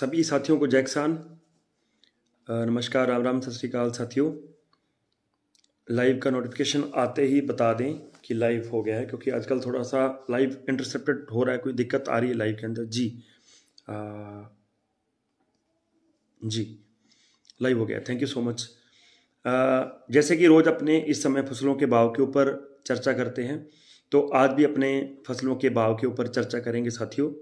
सभी साथियों को जैकसान नमस्कार राम राम सत श्रीकाल साथियों लाइव का नोटिफिकेशन आते ही बता दें कि लाइव हो गया है क्योंकि आजकल थोड़ा सा लाइव इंटरसेप्टेड हो रहा है कोई दिक्कत आ रही है लाइव के अंदर जी आ, जी लाइव हो गया थैंक यू सो मच जैसे कि रोज़ अपने इस समय फसलों के भाव के ऊपर चर्चा करते हैं तो आज भी अपने फसलों के भाव के ऊपर चर्चा करेंगे साथियों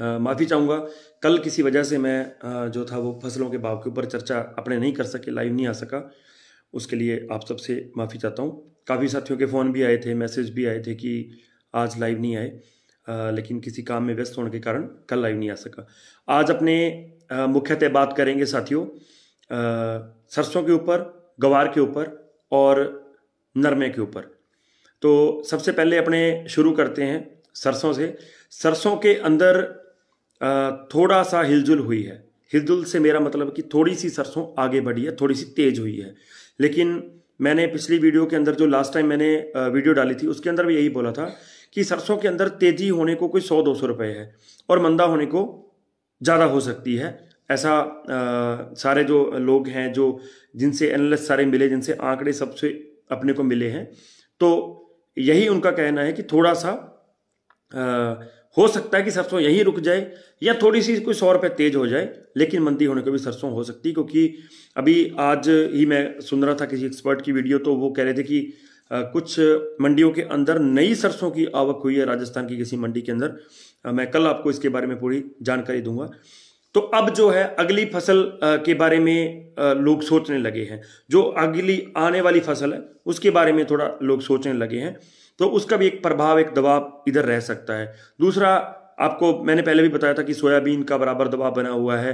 माफ़ी चाहूँगा कल किसी वजह से मैं जो था वो फसलों के भाव के ऊपर चर्चा अपने नहीं कर सके लाइव नहीं आ सका उसके लिए आप सबसे माफ़ी चाहता हूँ काफ़ी साथियों के फ़ोन भी आए थे मैसेज भी आए थे कि आज लाइव नहीं आए आ, लेकिन किसी काम में व्यस्त होने के कारण कल लाइव नहीं आ सका आज अपने मुख्यतः बात करेंगे साथियों सरसों के ऊपर गवार के ऊपर और नरमे के ऊपर तो सबसे पहले अपने शुरू करते हैं सरसों से सरसों के अंदर थोड़ा सा हिलजुल हुई है हिलजुल से मेरा मतलब कि थोड़ी सी सरसों आगे बढ़ी है थोड़ी सी तेज़ हुई है लेकिन मैंने पिछली वीडियो के अंदर जो लास्ट टाइम मैंने वीडियो डाली थी उसके अंदर भी यही बोला था कि सरसों के अंदर तेज़ी होने को कोई सौ दो सौ रुपये है और मंदा होने को ज़्यादा हो सकती है ऐसा आ, सारे जो लोग हैं जो जिनसे एनालिस्ट सारे मिले जिनसे आंकड़े सबसे अपने को मिले हैं तो यही उनका कहना है कि थोड़ा सा आ, हो सकता है कि सरसों यहीं रुक जाए या थोड़ी सी कोई सौ रुपये तेज हो जाए लेकिन मंदी होने को भी सरसों हो सकती है क्योंकि अभी आज ही मैं सुन रहा था किसी एक्सपर्ट की वीडियो तो वो कह रहे थे कि कुछ मंडियों के अंदर नई सरसों की आवक हुई है राजस्थान की किसी मंडी के अंदर मैं कल आपको इसके बारे में पूरी जानकारी दूंगा तो अब जो है अगली फसल के बारे में लोग सोचने लगे हैं जो अगली आने वाली फसल है उसके बारे में थोड़ा लोग सोचने लगे हैं तो उसका भी एक प्रभाव एक दबाव इधर रह सकता है दूसरा आपको मैंने पहले भी बताया था कि सोयाबीन का बराबर दबाव बना हुआ है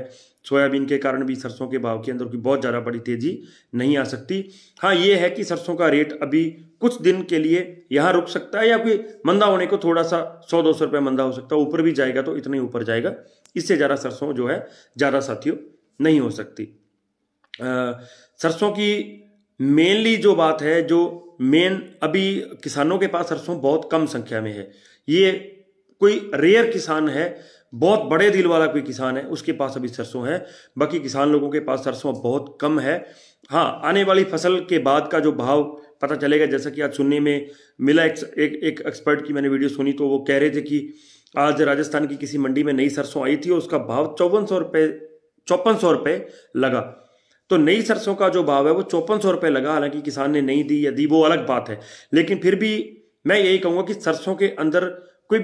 सोयाबीन के कारण भी सरसों के भाव के अंदर की बहुत ज़्यादा बड़ी तेज़ी नहीं आ सकती हाँ ये है कि सरसों का रेट अभी कुछ दिन के लिए यहाँ रुक सकता है या कोई मंदा होने को थोड़ा सा सौ दो सौ रुपये मंदा हो सकता है ऊपर भी जाएगा तो इतने ऊपर जाएगा इससे ज़्यादा सरसों जो है ज़्यादा साथियों नहीं हो सकती आ, सरसों की मेनली जो बात है जो मेन अभी किसानों के पास सरसों बहुत कम संख्या में है ये कोई रेयर किसान है बहुत बड़े दिल वाला कोई किसान है उसके पास अभी सरसों है बाकी किसान लोगों के पास सरसों बहुत कम है हाँ आने वाली फसल के बाद का जो भाव पता चलेगा जैसा कि आज सुनने में मिला एक एक, एक एक्सपर्ट की मैंने वीडियो सुनी तो वो कह रहे थे कि आज राजस्थान की किसी मंडी में नई सरसों आई थी और उसका भाव चौवन सौ रुपये चौपन सौ रुपये लगा तो नई सरसों का जो भाव है वो चौपन सौ रुपये लगा हालांकि किसान ने नहीं दी या दी वो अलग बात है लेकिन फिर भी मैं यही कहूँगा कि सरसों के अंदर कोई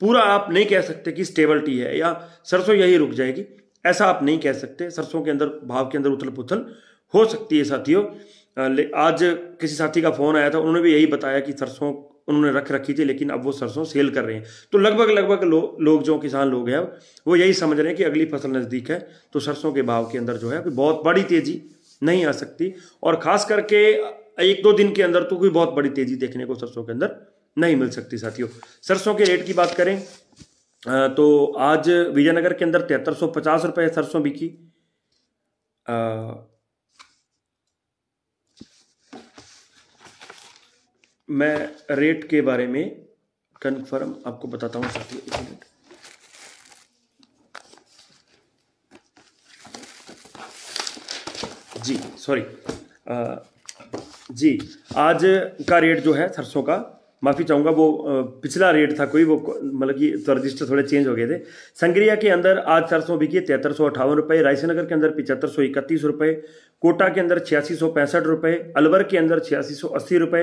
पूरा आप नहीं कह सकते कि स्टेबलिटी है या सरसों यही रुक जाएगी ऐसा आप नहीं कह सकते सरसों के अंदर भाव के अंदर उथल पुथल हो सकती है साथियों आज किसी साथी का फोन आया था उन्होंने भी यही बताया कि सरसों उन्होंने रख रखी थी लेकिन अब वो सरसों सेल कर रहे हैं तो लगभग लगभग लो, लोग जो किसान लोग हैं वो यही समझ रहे हैं कि अगली फसल नज़दीक है तो सरसों के भाव के अंदर जो है कोई बहुत बड़ी तेज़ी नहीं आ सकती और ख़ास करके एक दो दिन के अंदर तो कोई बहुत बड़ी तेज़ी देखने को सरसों के अंदर नहीं मिल सकती साथियों सरसों के रेट की बात करें तो आज विजयनगर के अंदर तिहत्तर सौ पचास रुपये सरसों बिकी मैं रेट के बारे में कन्फर्म आपको बताता हूँ साथियों जी सॉरी जी आज का रेट जो है सरसों का माफ़ी चाहूँगा वो पिछला रेट था कोई वो मतलब कि तो रजिस्टर थोड़े चेंज हो गए थे संगरिया के अंदर आज चार सौ बिकी तिहत्तर सौ अठावन रुपये रायसेनगर के अंदर पिचहत्तर सौ इकतीस रुपये कोटा के अंदर छियासी सौ पैंसठ रुपये अलवर के अंदर छियासी सौ अस्सी रुपये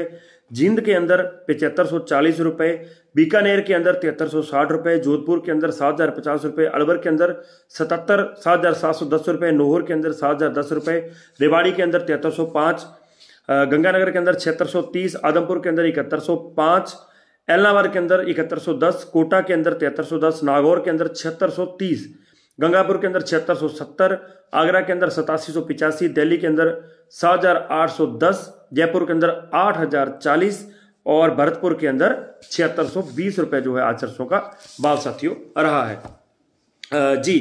जींद के अंदर पिचहत्तर सौ चालीस रुपये बीकानेर के अंदर तिहत्तर सौ साठ रुपये जोधपुर के अंदर सात हज़ार पचास रुपये अलवर के अंदर सतहत्तर सात हज़ार सात सौ दस रुपये नोहर के अंदर सात हज़ार दस रुपये रेवाड़ी के अंदर तिहत्तर सौ पाँच गंगानगर के अंदर तीस आदमपुर के अंदर पांच एलनाबाद के अंदर दस कोटा के अंदर दस नागौर के अंदर तीस गंगापुर के अंदर सत्तर आगरा के अंदर सतासी दिल्ली के अंदर दस जयपुर के अंदर 8040 और भरतपुर के अंदर छिहत्तर रुपए जो है आचरसों का भाव साथियों रहा है जी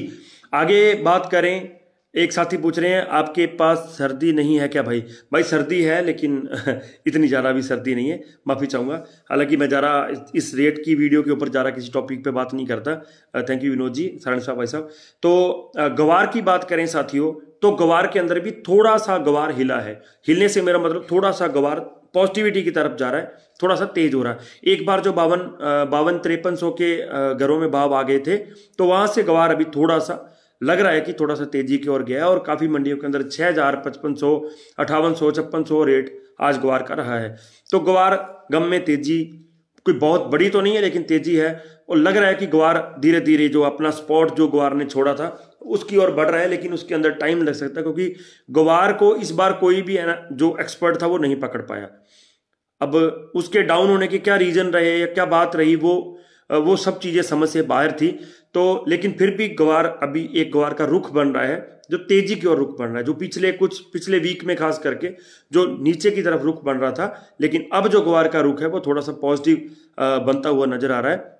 आगे बात करें एक साथी पूछ रहे हैं आपके पास सर्दी नहीं है क्या भाई भाई सर्दी है लेकिन इतनी ज़्यादा भी सर्दी नहीं है माफ़ी चाहूँगा हालांकि मैं ज़रा इस रेट की वीडियो के ऊपर ज़्यादा किसी टॉपिक पे बात नहीं करता थैंक यू विनोद जी सारण साहब भाई साहब तो गवार की बात करें साथियों तो गवार के अंदर भी थोड़ा सा गवार हिला है हिलने से मेरा मतलब थोड़ा सा गवार पॉजिटिविटी की तरफ जा रहा है थोड़ा सा तेज हो रहा है एक बार जो बावन बावन तिरपन सौ के घरों में भाव आ गए थे तो वहाँ से गवार अभी थोड़ा सा लग रहा है कि थोड़ा सा तेजी की ओर गया और काफ़ी मंडियों के अंदर छह हज़ार पचपन सौ अठावन सौ छप्पन सौ रेट आज ग्वार का रहा है तो ग्वार गम में तेजी कोई बहुत बड़ी तो नहीं है लेकिन तेजी है और लग रहा है कि ग्वार धीरे धीरे जो अपना स्पॉट जो ग्वार ने छोड़ा था उसकी ओर बढ़ रहा है लेकिन उसके अंदर टाइम लग सकता है क्योंकि ग्वार को इस बार कोई भी जो एक्सपर्ट था वो नहीं पकड़ पाया अब उसके डाउन होने के क्या रीज़न रहे या क्या बात रही वो वो सब चीज़ें समझ से बाहर थी तो लेकिन फिर भी ग्वार अभी एक ग्वार का रुख बन रहा है जो तेजी की ओर रुख बन रहा है जो पिछले कुछ पिछले वीक में खास करके जो नीचे की तरफ रुख बन रहा था लेकिन अब जो ग्वार का रुख है वो थोड़ा सा पॉजिटिव बनता हुआ नजर आ रहा है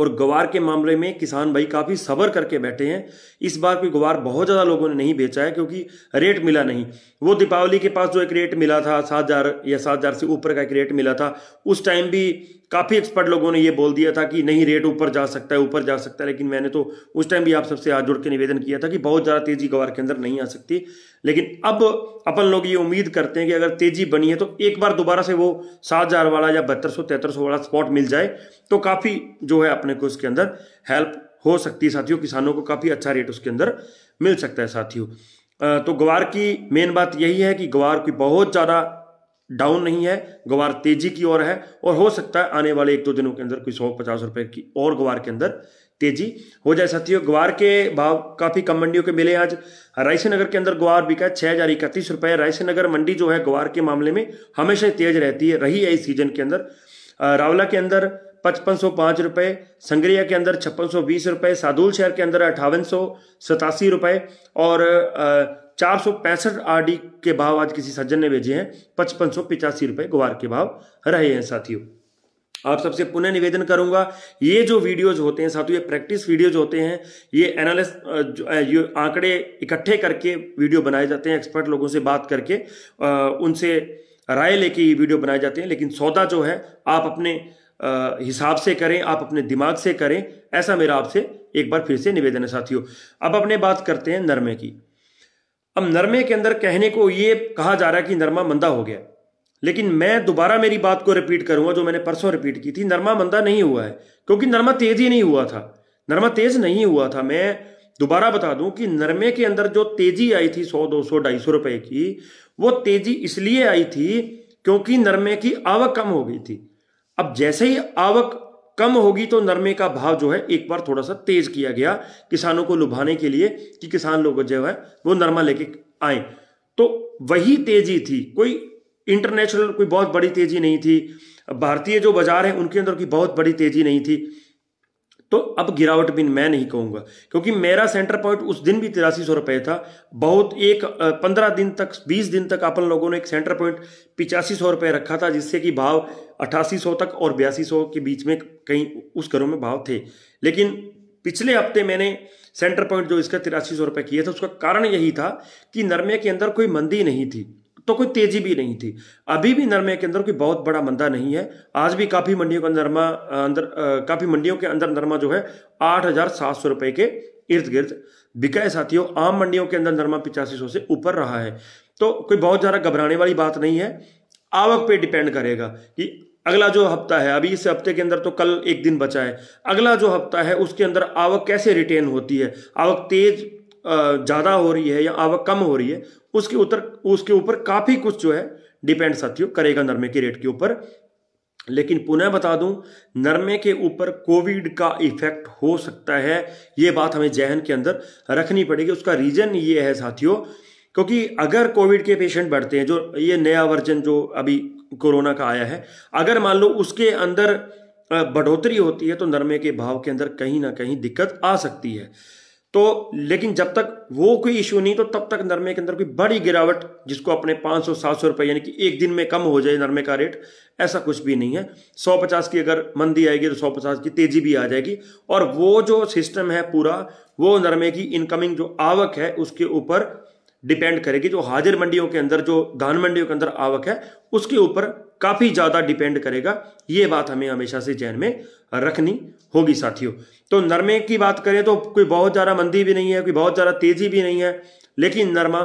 और गवार के मामले में किसान भाई काफ़ी सबर करके बैठे हैं इस बार कोई गवार बहुत ज़्यादा लोगों ने नहीं बेचा है क्योंकि रेट मिला नहीं वो दीपावली के पास जो एक रेट मिला था सात हज़ार या सात हज़ार से ऊपर का एक रेट मिला था उस टाइम भी काफ़ी एक्सपर्ट लोगों ने ये बोल दिया था कि नहीं रेट ऊपर जा सकता है ऊपर जा सकता है लेकिन मैंने तो उस टाइम भी आप सबसे हाथ जोड़ के निवेदन किया था कि बहुत ज़्यादा तेज़ी गवार के अंदर नहीं आ सकती लेकिन अब अपन लोग ये उम्मीद करते हैं कि अगर तेज़ी बनी है तो एक बार दोबारा से वो सात हज़ार वाला या बहत्तर सौ तेहत्तर सौ वाला स्पॉट मिल जाए तो काफ़ी जो है अपने को उसके अंदर हेल्प हो सकती है साथियों किसानों को काफ़ी अच्छा रेट उसके अंदर मिल सकता है साथियों तो ग्वार की मेन बात यही है कि ग्वार की बहुत ज़्यादा डाउन नहीं है गवार तेजी की ओर है और हो सकता है आने वाले एक दो दिनों के अंदर कोई सौ पचास रुपए की और गवार के अंदर तेजी हो जाए साथियों ग्वार के भाव काफी कम मंडियों के मिले आज रायसेनगर के अंदर ग्वार बिका छह हजार इकतीस रुपए रायसेनगर मंडी जो है ग्वार के मामले में हमेशा तेज रहती है रही है इस सीजन के अंदर रावला के अंदर पचपन सौ पांच रुपए संगरिया के अंदर छप्पन सौ बीस रुपए सादुल शहर के अंदर अठावन सौ सतासी रुपए और चार सौ पैंसठ आर डी के भाव आज किसी सज्जन ने भेजे हैं पचपन सौ पिचासी रुपए गुवार के भाव रहे हैं साथियों आप सबसे पुनः निवेदन करूंगा ये जो वीडियोज होते हैं साथियों ये प्रैक्टिस वीडियोज होते हैं ये एनालिस जो आंकड़े इकट्ठे करके वीडियो बनाए जाते हैं एक्सपर्ट लोगों से बात करके उनसे राय लेके ये वीडियो बनाए जाते हैं लेकिन सौदा जो है आप अपने हिसाब से करें आप अपने दिमाग से करें ऐसा मेरा आपसे एक बार फिर से निवेदन है साथियों अब अपने बात करते हैं नरमे की अब नरमे के अंदर कहने को यह कहा जा रहा है कि नरमा मंदा हो गया लेकिन मैं दोबारा मेरी बात को रिपीट करूंगा जो मैंने परसों रिपीट की थी नरमा मंदा नहीं हुआ है क्योंकि नरमा तेज ही नहीं हुआ था नरमा तेज नहीं हुआ था मैं दोबारा बता दूं कि नरमे के अंदर जो तेजी आई थी सौ दो सौ ढाई सौ रुपए की वो तेजी इसलिए आई थी क्योंकि नरमे की आवक कम हो गई थी अब जैसे ही आवक कम होगी तो नरमे का भाव जो है एक बार थोड़ा सा तेज किया गया किसानों को लुभाने के लिए कि किसान लोग जो है वो नरमा लेके आए तो वही तेजी थी कोई इंटरनेशनल कोई बहुत बड़ी तेजी नहीं थी भारतीय जो बाजार है उनके अंदर की बहुत बड़ी तेजी नहीं थी तो अब गिरावट बिन मैं नहीं कहूंगा क्योंकि मेरा सेंटर पॉइंट उस दिन भी तिरासी सौ रुपये था बहुत एक पंद्रह दिन तक बीस दिन तक अपन लोगों ने एक सेंटर पॉइंट पिचासी सौ रुपये रखा था जिससे कि भाव अट्ठासी सौ तक और बयासी सौ के बीच में कहीं उस घरों में भाव थे लेकिन पिछले हफ्ते मैंने सेंटर पॉइंट जो इसका तिरासी सौ रुपये किया था उसका कारण यही था कि नरमे के अंदर कोई मंदी नहीं थी तो कोई तेजी भी नहीं थी अभी भी नरमे के अंदर कोई बहुत बड़ा मंदा नहीं है आज भी काफ़ी मंडियों का नरमा अंदर काफ़ी मंडियों के अंदर नरमा जो है आठ हज़ार सात सौ रुपए के इर्द गिर्द बिकाए साथियों आम मंडियों के अंदर नरमा पिचासी सौ से ऊपर रहा है तो कोई बहुत ज़्यादा घबराने वाली बात नहीं है आवक पे डिपेंड करेगा कि अगला जो हफ्ता है अभी इस हफ्ते के अंदर तो कल एक दिन बचा है अगला जो हफ्ता है उसके अंदर आवक कैसे रिटेन होती है आवक तेज ज़्यादा हो रही है या आवक कम हो रही है उसके उत्तर उसके ऊपर काफ़ी कुछ जो है डिपेंड साथियों करेगा नरमे के रेट के ऊपर लेकिन पुनः बता दूं नरमे के ऊपर कोविड का इफेक्ट हो सकता है ये बात हमें जहन के अंदर रखनी पड़ेगी उसका रीज़न ये है साथियों क्योंकि अगर कोविड के पेशेंट बढ़ते हैं जो ये नया वर्जन जो अभी कोरोना का आया है अगर मान लो उसके अंदर बढ़ोतरी होती है तो नरमे के भाव के अंदर कहीं ना कहीं दिक्कत आ सकती है तो लेकिन जब तक वो कोई इश्यू नहीं तो तब तक नरमे के अंदर कोई बड़ी गिरावट जिसको अपने 500 700 रुपए यानी कि एक दिन में कम हो जाए नरमे का रेट ऐसा कुछ भी नहीं है 150 की अगर मंदी आएगी तो 150 की तेजी भी आ जाएगी और वो जो सिस्टम है पूरा वो नरमे की इनकमिंग जो आवक है उसके ऊपर डिपेंड करेगी जो हाजिर मंडियों के अंदर जो धान मंडियों के अंदर आवक है उसके ऊपर काफ़ी ज़्यादा डिपेंड करेगा ये बात हमें हमेशा से जहन में रखनी होगी साथियों तो नरमे की बात करें तो कोई बहुत ज़्यादा मंदी भी नहीं है कोई बहुत ज़्यादा तेज़ी भी नहीं है लेकिन नरमा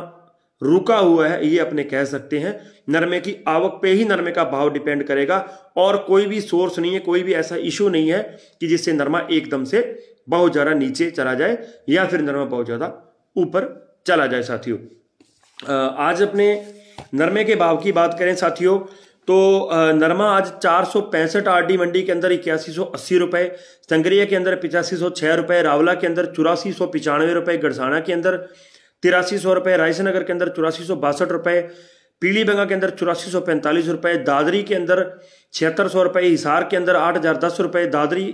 रुका हुआ है ये अपने कह सकते हैं नरमे की आवक पे ही नरमे का भाव डिपेंड करेगा और कोई भी सोर्स नहीं है कोई भी ऐसा इशू नहीं है कि जिससे नरमा एकदम से बहुत ज़्यादा नीचे चला जाए या फिर नरमा बहुत ज़्यादा ऊपर चला जाए साथियों आज अपने नरमे के भाव की बात करें साथियों तो नरमा आज चार सौ पैंसठ आर डी मंडी के अंदर इक्यासी सौ अस्सी रुपए संगरिया के अंदर पिचासी सौ छह रुपए रावला के अंदर चौरासी सौ पिचानवे रुपए गढ़साना के अंदर तिरासी सौ रुपए रायसेनगर के अंदर चौरासी सौ बासठ रुपए पीलीबंगा के अंदर चौरासी सौ पैंतालीस रुपए दादरी के अंदर छिहत्तर सौ रुपए हिसार के अंदर आठ हजार दस रुपए दादरी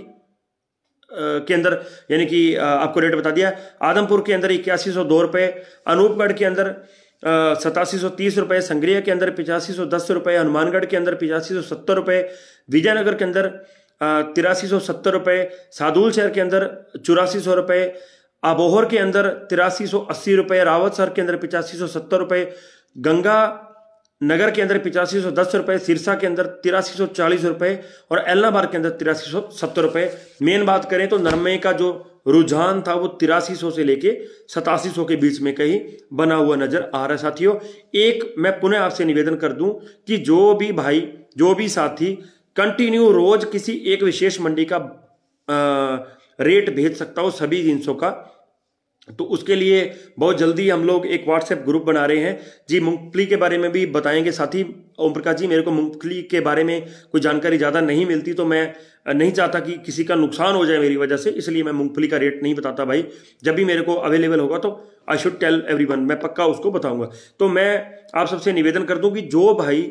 के अंदर यानी कि आपको रेट बता दिया आदमपुर के अंदर इक्यासी सौ दो रुपये अनूपगढ़ के अंदर सतासी सौ तीस रुपये संग्रिया के अंदर पिचासी सौ दस रुपये हनुमानगढ़ के अंदर पिचासी सौ सत्तर रुपये विजयनगर के अंदर तिरासी सौ सत्तर रुपये सादुल शहर के अंदर चौरासी सौ रुपये आबोहर के अंदर तिरासी सौ अस्सी रुपये रावत शहर के अंदर पिचासी सौ सत्तर रुपये गंगा नगर के अंदर पिचासी सौ दस रुपये सिरसा के अंदर तिरासी सौ चालीस रुपये और एलनाबाद के अंदर तिरासी सौ सत्तर रुपये मेन बात करें तो नरमे का जो रुझान था वो तिरासी सौ से लेके सतासी सौ के बीच में कहीं बना हुआ नजर आ रहा साथियों एक मैं पुनः आपसे निवेदन कर दूं कि जो भी भाई जो भी साथी कंटिन्यू रोज किसी एक विशेष मंडी का आ, रेट भेज सकता हो सभी जिनसों का तो उसके लिए बहुत जल्दी हम लोग एक व्हाट्सएप ग्रुप बना रहे हैं जी मूंगफली के बारे में भी बताएंगे साथ ही ओम प्रकाश जी मेरे को मूंगफली के बारे में कोई जानकारी ज़्यादा नहीं मिलती तो मैं नहीं चाहता कि किसी का नुकसान हो जाए मेरी वजह से इसलिए मैं मूंगफली का रेट नहीं बताता भाई जब भी मेरे को अवेलेबल होगा तो आई शुड टेल एवरी मैं पक्का उसको बताऊंगा तो मैं आप सबसे निवेदन कर दूँ कि जो भाई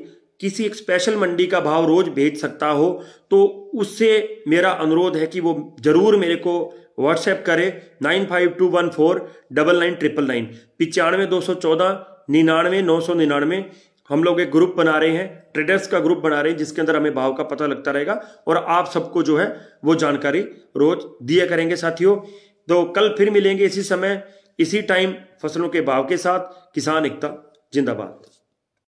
किसी एक स्पेशल मंडी का भाव रोज भेज सकता हो तो उससे मेरा अनुरोध है कि वो जरूर मेरे को व्हाट्सएप करे nine five two one four double nine triple nine पिचानवे दो सौ चौदह निन्यानवे नौ सौ निन्यानवे हम लोग एक ग्रुप बना रहे हैं ट्रेडर्स का ग्रुप बना रहे हैं जिसके अंदर हमें भाव का पता लगता रहेगा और आप सबको जो है वो जानकारी रोज दिया करेंगे साथियों तो कल फिर मिलेंगे इसी समय इसी टाइम फसलों के भाव के साथ किसान एकता जिंदाबाद